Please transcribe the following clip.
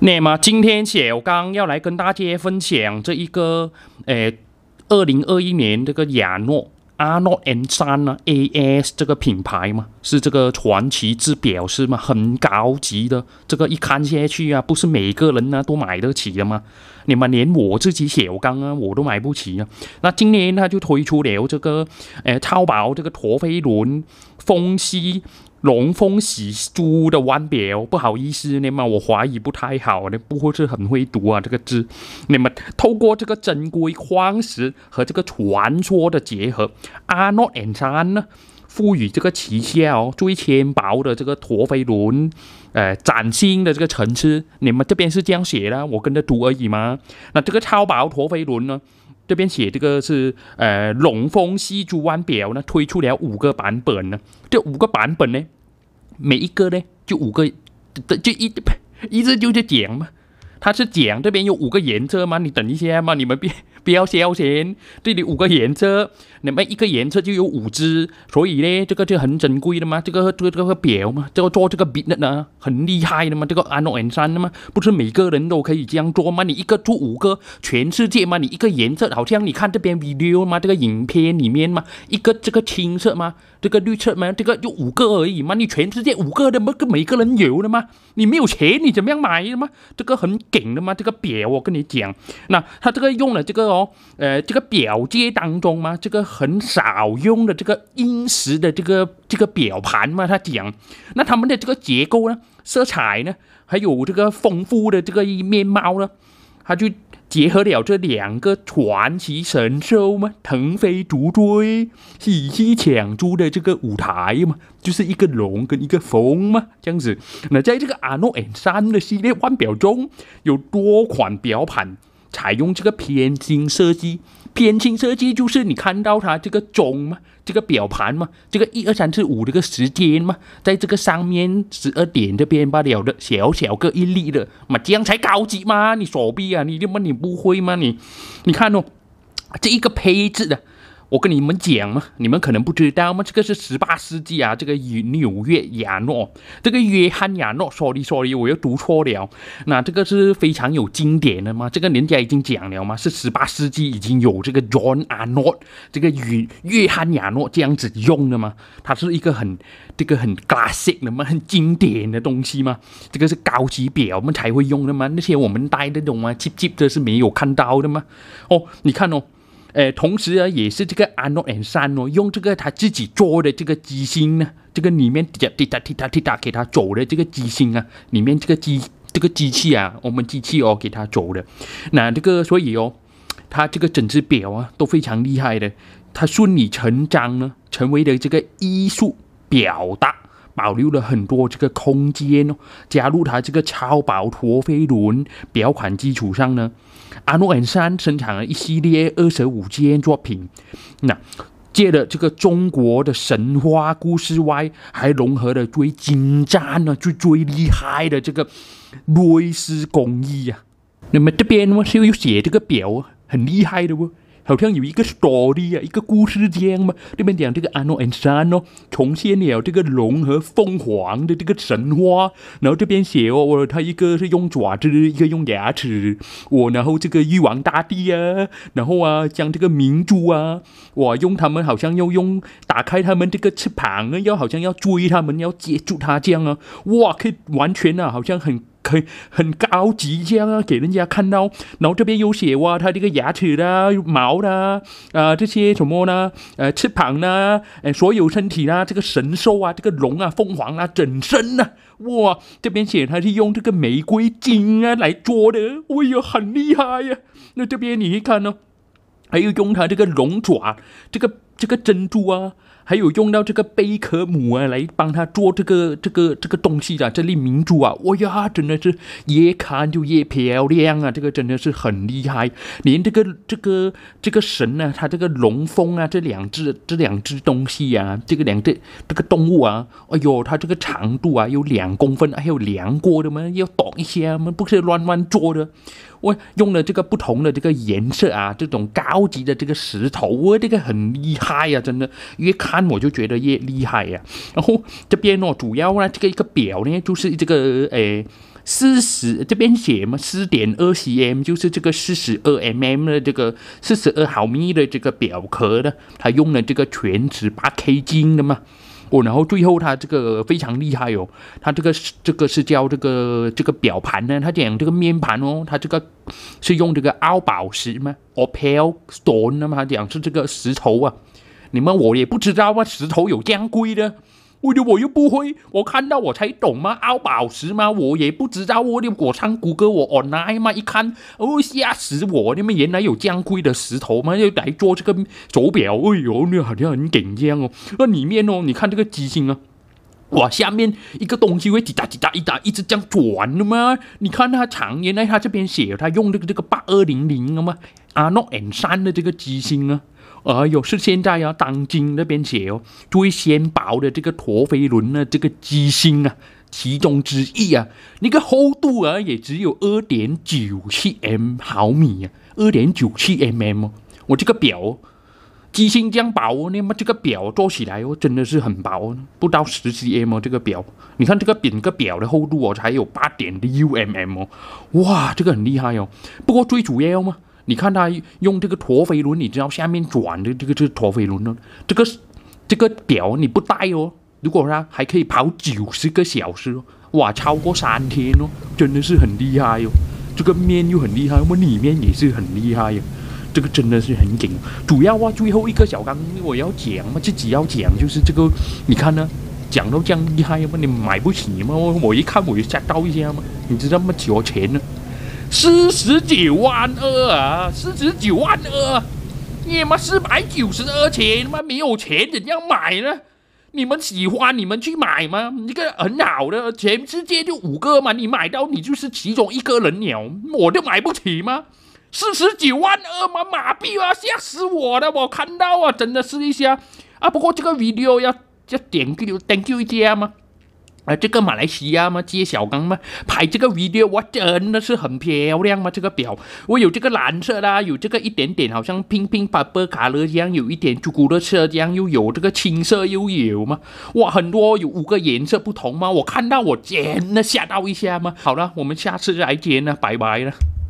那么今天小刚要来跟大家分享这一个，诶，二零二一年这个亚诺阿诺 N 三呢 AS 这个品牌嘛，是这个传奇之表是吗？很高级的，这个一看下去啊，不是每个人呢都买得起的吗？你们连我自己小刚啊，我都买不起啊。那今年他就推出了这个诶超薄这个陀飞轮风吸龙凤喜珠的腕表，不好意思呢嘛，我华语不太好那不会是很会读啊这个字。你们透过这个珍贵矿石和这个传说的结合，阿诺恩山呢赋予这个旗下哦最纤薄的这个陀飞轮，呃，崭新的这个层次。你们这边是这样写的，我跟着读而已嘛。那这个超薄陀飞轮呢，这边写这个是呃龙凤喜珠腕表呢，推出了五个版本呢，这五个版本呢。每一个呢，就五个，就一一直就在讲嘛，他是讲这边有五个颜色吗？你等一下嘛，你们别。消先，这里五个颜色，你们一个颜色就有五只，所以呢，这个就很珍贵的嘛。这个这个这个表嘛，这个做这个的呢，很厉害的嘛。这个安诺恩山的嘛，不是每个人都可以这样做吗？你一个做五个，全世界嘛，你一个颜色，好像你看这边 video 嘛，这个影片里面嘛，一个这个青色嘛，这个绿色嘛，这个就五个而已嘛。你全世界五个，的，不跟每个人有了吗？你没有钱，你怎么样买的嘛？这个很顶的嘛，这个表我跟你讲，那他这个用了这个。哦，呃，这个表界当中嘛，这个很少用的这个英式的这个这个表盘嘛，他讲，那他们的这个结构呢，色彩呢，还有这个丰富的这个面貌呢，他就结合了这两个传奇神兽嘛，腾飞逐追，喜气抢珠的这个舞台嘛，就是一个龙跟一个凤嘛，这样子。那在这个阿诺恩三的系列腕表中，有多款表盘。采用这个偏心设计，偏心设计就是你看到它这个钟嘛，这个表盘嘛，这个一二三四五这个时间嘛，在这个上面十二点这边吧，了的小小个一粒的嘛，这样才高级嘛？你手臂啊！你他么你不会吗？你，你看哦，这一个配置的。我跟你们讲嘛，你们可能不知道嘛，这个是十八世纪啊，这个与纽约亚诺，这个约翰亚诺，sorry sorry，我又读错了。那这个是非常有经典的嘛，这个人家已经讲了嘛，是十八世纪已经有这个 John Arnold 这个与约翰亚诺这样子用的嘛，它是一个很这个很 classic 的嘛，很经典的东西嘛，这个是高级别我们才会用的嘛，那些我们 cheap cheap 的是没有看到的嘛。哦，你看哦。呃，同时啊，也是这个安诺恩山哦，用这个他自己做的这个机芯呢，这个里面滴答滴答滴答滴答给他走的这个机芯啊，里面这个机这个机器啊，我们机器哦给他走的，那这个所以哦，他这个整只表啊都非常厉害的，他顺理成章呢成为了这个艺术表达。保留了很多这个空间哦，加入它这个超薄陀飞轮表款基础上呢，阿诺恩山生产了一系列二十五 Gn 作品。那借了这个中国的神话故事外，还融合了最精湛呢、最最厉害的这个瑞士工艺呀。那么这边我是有写这个表，很厉害的不？好像有一个 story 啊，一个故事这样嘛。这边讲这个《a n 恩 and s n 哦，重现了这个龙和凤凰的这个神话。然后这边写哦，哇，他一个是用爪子，一个用牙齿。我然后这个玉皇大帝啊，然后啊，讲这个明珠啊，我用他们好像要用打开他们这个翅膀，要好像要追他们，要接住他这样啊。哇可以完全啊，好像很。很高级，这样啊，给人家看到，然后这边有写哇，它这个牙齿啦、毛啦、啊这些什么呢、呃翅膀呢、哎所有身体啦，这个神兽啊，这个龙啊、凤凰啊整身呐，哇，这边写它是用这个玫瑰金啊来做的，哎哟很厉害呀！那这边你看呢，还有用它这个龙爪、这个这个珍珠啊。还有用到这个贝壳母啊，来帮他做这个这个这个东西的，这粒明珠啊，哇呀，真的是越看就越漂亮啊，这个真的是很厉害，连这个这个这个神呢，他这个龙凤啊，这两只这两只东西啊，这个两只这个动物啊，哎呦，它这个长度啊有两公分，还有量过的嘛，要挡一下嘛，不是乱乱做的。我用了这个不同的这个颜色啊，这种高级的这个石头，我这个很厉害呀，真的，越看我就觉得越厉害呀。然后这边呢，主要呢这个一个表呢，就是这个诶，四十这边写嘛，四点二 cm，就是这个四十二 mm 的这个四十二毫米的这个表壳的，它用了这个全职八 K 金的嘛。哦，然后最后他这个非常厉害哦，他这个是这个是叫这个这个表盘呢？他讲这个面盘哦，他这个是用这个澳宝石吗？Opal stone 吗？他讲是这个石头啊，你们我也不知道哇，石头有这样贵的？我的我又不会，我看到我才懂吗？凹宝石吗？我也不知道。我的我产谷歌，我 online 吗？一看，哦，吓死我！你们原来有这样贵的石头吗？要来做这个手表？哎呦，那好像很顶尖哦。那里面哦，你看这个机芯啊，哇，下面一个东西会滴答滴答一答一直这样转的吗？你看它长，原来它这边写，它用这个这个八二零零的吗？阿诺 N 三的这个机芯啊。哎呦，是现在啊，当今那边写哦，最先薄的这个陀飞轮呢，这个机芯啊，其中之一啊，那个厚度啊，也只有二点九七 m 毫米啊，二点九七 mm 哦，我这个表机芯这样薄哦，那么这个表做起来哦，真的是很薄，不到十 cm 哦，这个表，你看这个整个表的厚度哦，才有八点 u mm 哦，哇，这个很厉害哦，不过最主要嘛，你看他用这个陀飞轮，你知道下面转的这个这陀飞轮呢？这个这个表你不带哦，如果说还可以跑九十个小时哦，哇，超过三天哦，真的是很厉害哦。这个面又很厉害，我里面也是很厉害，这个真的是很紧。主要啊，最后一个小刚我要讲嘛，自己要讲就是这个，你看呢？讲到这样厉害不你买不起嘛，我一看我就吓到一下嘛，你知道吗？几多钱呢？四十九万二啊！四十九万二，你妈四百九十二钱，他妈没有钱怎样买呢？你们喜欢你们去买吗？一个很好的，全世界就五个嘛，你买到你就是其中一个人鸟，我就买不起吗？四十九万二吗？麻痹啊！吓死我了！我看到啊，真的是一下啊！不过这个 video 要要点个 thank you 一下吗？啊，这个马来西亚吗？揭小刚吗？拍这个 video，我真的是很漂亮吗？这个表，我有这个蓝色啦，有这个一点点好像乒乒乓乓卡罗一样，有一点朱古力色这样，又有这个青色，又有吗？哇，很多，有五个颜色不同吗？我看到我真的吓到一下吗？好了，我们下次再见了，拜拜了。